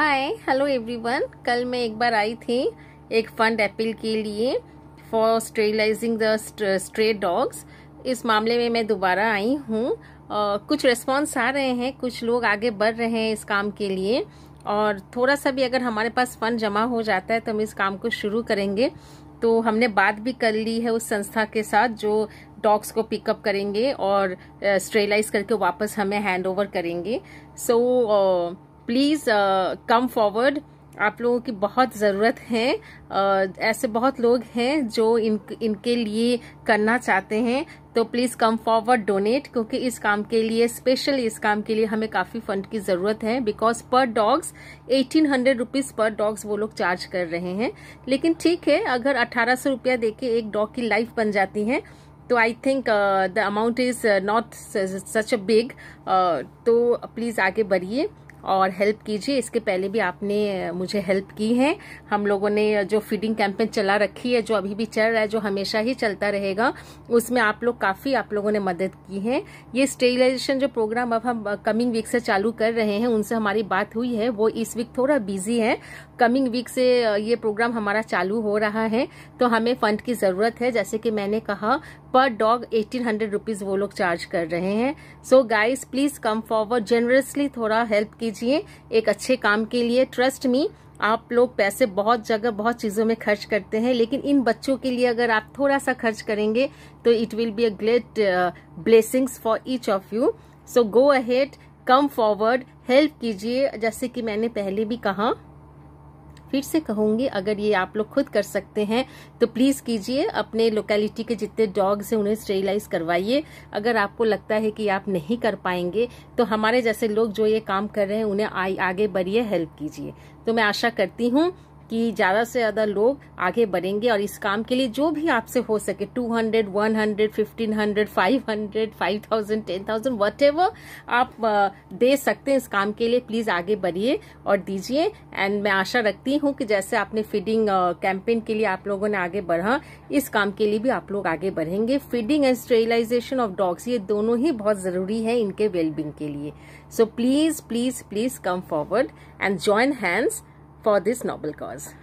Hi hello everyone कल मैं एक बार आई थी एक फंड अपील के लिए for sterilising the stray dogs इस मामले में मैं दोबारा आई हूँ कुछ रेस्पॉन्स आ रहे हैं कुछ लोग आगे बढ़ रहे हैं इस काम के लिए और थोड़ा सा भी अगर हमारे पास फंड जमा हो जाता है तो हम इस काम को शुरू करेंगे तो हमने बात भी कर ली है उस संस्था के साथ जो डॉग्स को पिकअप करेंगे और स्ट्रेलाइज करके वापस हमें हैंड ओवर करेंगे so so, uh, please come forward आप लोगों की बहुत ज़रूरत है uh, ऐसे बहुत लोग हैं जो इन इनके लिए करना चाहते हैं तो प्लीज़ कम फॉरवर्ड डोनेट क्योंकि इस काम के लिए स्पेशल इस काम के लिए हमें काफ़ी फंड की ज़रूरत है बिकॉज पर डॉग्स एटीन हंड्रेड रुपीज़ पर डॉग्स वो लोग चार्ज कर रहे हैं लेकिन ठीक है अगर 1800 सौ रुपया दे के एक डॉग की लाइफ बन जाती है तो I think the amount is not such a big तो प्लीज़ आगे बढ़िए और हेल्प कीजिए इसके पहले भी आपने मुझे हेल्प की है हम लोगों ने जो फीडिंग कैंपेन चला रखी है जो अभी भी चल रहा है जो हमेशा ही चलता रहेगा उसमें आप लोग काफ़ी आप लोगों ने मदद की है ये स्टेरिलाइजेशन जो प्रोग्राम अब हम कमिंग वीक से चालू कर रहे हैं उनसे हमारी बात हुई है वो इस वीक थोड़ा बिजी है कमिंग वीक से ये प्रोग्राम हमारा चालू हो रहा है तो हमें फंड की ज़रूरत है जैसे कि मैंने कहा पर डॉग एटीन हंड्रेड रुपीज़ वो लोग चार्ज कर रहे हैं so guys please come forward generously थोड़ा हेल्प की कीजिए एक अच्छे काम के लिए ट्रस्ट मी आप लोग पैसे बहुत जगह बहुत चीज़ों में खर्च करते हैं लेकिन इन बच्चों के लिए अगर आप थोड़ा सा खर्च करेंगे तो it will be a great blessings for each of you so go ahead come forward help कीजिए जैसे कि मैंने पहले भी कहा फिर से कहूंगी अगर ये आप लोग खुद कर सकते हैं तो प्लीज़ कीजिए अपने लोकेलिटी के जितने डॉग्स हैं उन्हें स्टेरिलाइज करवाइए अगर आपको लगता है कि आप नहीं कर पाएंगे तो हमारे जैसे लोग जो ये काम कर रहे हैं उन्हें आगे बढ़िए हेल्प कीजिए तो मैं आशा करती हूँ कि ज़्यादा से ज़्यादा लोग आगे बढ़ेंगे और इस काम के लिए जो भी आपसे हो सके 200, 100, 1500, 500, 5000, 10000 व्हाटएवर आप दे सकते हैं इस काम के लिए प्लीज़ आगे बढ़िए और दीजिए एंड मैं आशा रखती हूँ कि जैसे आपने फीडिंग कैंपेन के लिए आप लोगों ने आगे बढ़ा इस काम के लिए भी आप लोग आगे बढ़ेंगे feeding and sterilisation of dogs ये दोनों ही बहुत ज़रूरी है इनके वेलबींग के लिए so please please please come forward and join hands for this noble cause.